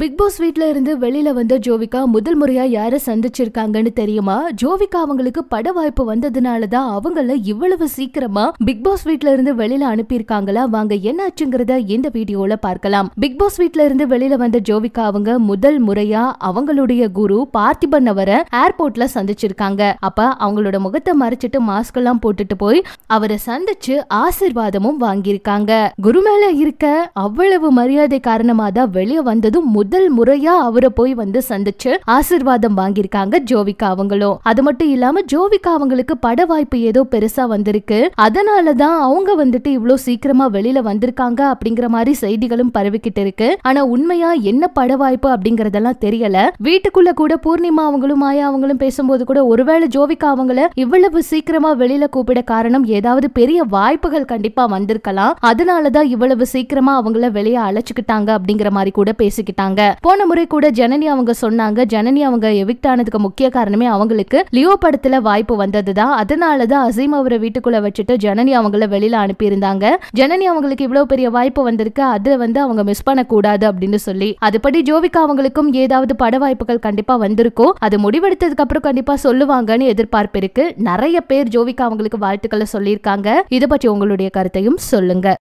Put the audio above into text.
big pass வீட்ல இருந்து வெளியில வந்த ஜோவிகா முதல் முறையா யார சந்திச்சிருக்காங்கன்னு தெரியுமா ஜோவிகா அவங்களுக்கு பட வாய்ப்பு வந்ததுனாலதான் அவங்கள இவ்வளவு சீக்கிரமா பிக் பாஸ் வீட்ல இருந்து வெளியில அனுப்பியிருக்காங்களா வாங்க என்னாச்சுங்கிறத இந்த வீடியோல பார்க்கலாம் பிக் பாஸ் வீட்ல இருந்து வெளியில வந்த ஜோவிகா அவங்க முதல் முறையா அவங்களுடைய குரு பார்த்திபன் அவரை ஏர்போர்ட்ல சந்திச்சிருக்காங்க அப்ப அவங்களோட முகத்தை மறைச்சிட்டு மாஸ்க் எல்லாம் போட்டுட்டு போய் அவரை சந்திச்சு ஆசிர்வாதமும் வாங்கியிருக்காங்க குரு மேல இருக்க அவ்வளவு மரியாதை காரணமா தான் வெளியே வந்ததும் முதல் முறையா அவரை போய் வந்து சந்திச்சு ஆசிர்வாதம் வாங்கியிருக்காங்க ஜோவிகா அவங்களும் அது மட்டும் இல்லாம ஜோவிகா அவங்களுக்கு பட வாய்ப்பு ஏதோ பெருசா வந்திருக்கு அதனாலதான் அவங்க வந்துட்டு இவ்வளவு சீக்கிரமா வெளியில வந்திருக்காங்க அப்படிங்கிற மாதிரி செய்திகளும் பரவிக்கிட்டு இருக்கு ஆனா உண்மையா என்ன பட வாய்ப்பு அப்படிங்கறதெல்லாம் தெரியல வீட்டுக்குள்ள கூட பூர்ணிமா அவங்களும் மாயா அவங்களும் பேசும்போது கூட ஒருவேளை ஜோவிகா அவங்கள இவ்வளவு சீக்கிரமா வெளியில கூப்பிட காரணம் ஏதாவது பெரிய வாய்ப்புகள் கண்டிப்பா வந்திருக்கலாம் அதனாலதான் இவ்வளவு சீக்கிரமா அவங்கள வெளியே அழைச்சுக்கிட்டாங்க அப்படிங்கிற மாதிரி கூட பேசிக்கிட்டாங்க சொல்லியிருந்தாங்க போன முறை கூட ஜனனி அவங்க சொன்னாங்க ஜனனி அவங்க எவிக்ட் ஆனதுக்கு முக்கிய காரணமே அவங்களுக்கு லியோ படத்துல வாய்ப்பு வந்ததுதான் அதனாலதான் அசீம் அவரை வீட்டுக்குள்ள வச்சுட்டு ஜனனி அவங்கள வெளியில அனுப்பியிருந்தாங்க ஜனனி அவங்களுக்கு இவ்வளவு பெரிய வாய்ப்பு வந்திருக்கு அதுல வந்து அவங்க மிஸ் பண்ணக்கூடாது அப்படின்னு சொல்லி அதுபடி ஜோவிகா அவங்களுக்கும் ஏதாவது பட வாய்ப்புகள் கண்டிப்பா வந்திருக்கும் அது முடிவெடுத்ததுக்கு அப்புறம் கண்டிப்பா சொல்லுவாங்கன்னு எதிர்பார்ப்பு இருக்கு நிறைய பேர் ஜோவிகா அவங்களுக்கு வாழ்த்துக்களை சொல்லியிருக்காங்க இதை பற்றி உங்களுடைய கருத்தையும் சொல்லுங்க